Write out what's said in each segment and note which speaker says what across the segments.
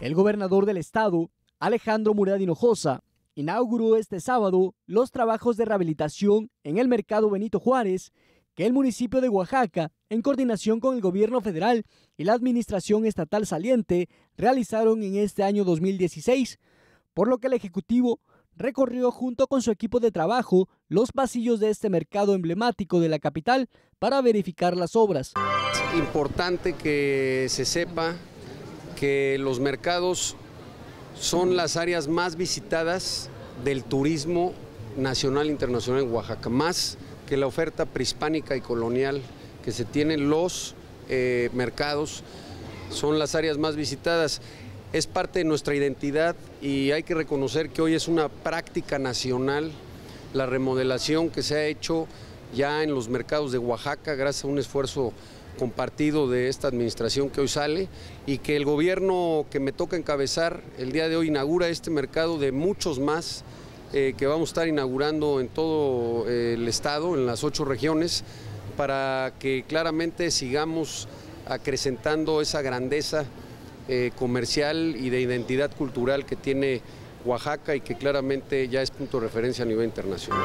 Speaker 1: El gobernador del estado, Alejandro Murad Hinojosa, inauguró este sábado los trabajos de rehabilitación en el mercado Benito Juárez que el municipio de Oaxaca, en coordinación con el gobierno federal y la administración estatal saliente, realizaron en este año 2016, por lo que el Ejecutivo recorrió junto con su equipo de trabajo los pasillos de este mercado emblemático de la capital para verificar las obras.
Speaker 2: Es importante que se sepa que los mercados son las áreas más visitadas del turismo nacional e internacional en Oaxaca, más que la oferta prehispánica y colonial que se tienen los eh, mercados, son las áreas más visitadas. Es parte de nuestra identidad y hay que reconocer que hoy es una práctica nacional la remodelación que se ha hecho ya en los mercados de Oaxaca, gracias a un esfuerzo compartido de esta administración que hoy sale y que el gobierno que me toca encabezar el día de hoy inaugura este mercado de muchos más eh, que vamos a estar inaugurando en todo eh, el estado, en las ocho regiones, para que claramente sigamos acrecentando esa grandeza eh, comercial y de identidad cultural que tiene Oaxaca y que claramente ya es punto de referencia a nivel internacional.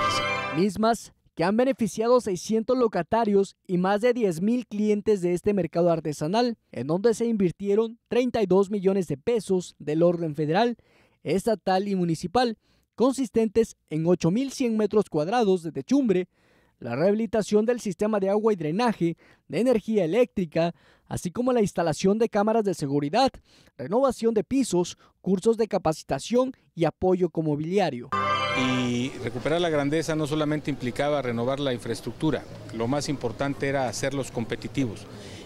Speaker 1: Mismas que han beneficiado 600 locatarios y más de 10.000 clientes de este mercado artesanal, en donde se invirtieron 32 millones de pesos del orden federal, estatal y municipal, consistentes en 8.100 metros cuadrados de techumbre, la rehabilitación del sistema de agua y drenaje, de energía eléctrica, así como la instalación de cámaras de seguridad, renovación de pisos, cursos de capacitación y apoyo como mobiliario
Speaker 3: y recuperar la grandeza no solamente implicaba renovar la infraestructura, lo más importante era hacerlos competitivos.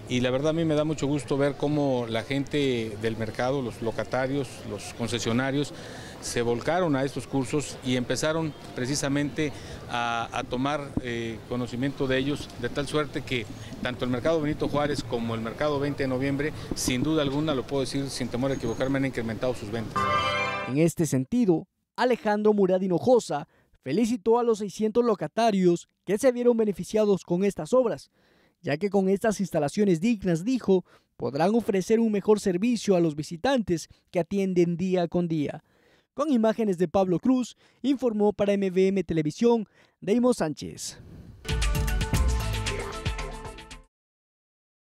Speaker 3: Y la verdad a mí me da mucho gusto ver cómo la gente del mercado, los locatarios, los concesionarios, se volcaron a estos cursos y empezaron precisamente a, tomar eh, conocimiento de ellos, de tal suerte que tanto el mercado Benito Juárez como el mercado 20 de noviembre, sin duda alguna, lo puedo decir sin temor a equivocarme, han incrementado sus ventas.
Speaker 1: En este sentido, Alejandro Murad Hinojosa, felicitó a los 600 locatarios que se vieron beneficiados con estas obras, ya que con estas instalaciones dignas, dijo, podrán ofrecer un mejor servicio a los visitantes que atienden día con día. Con imágenes de Pablo Cruz, informó para MVM Televisión Deimos Sánchez.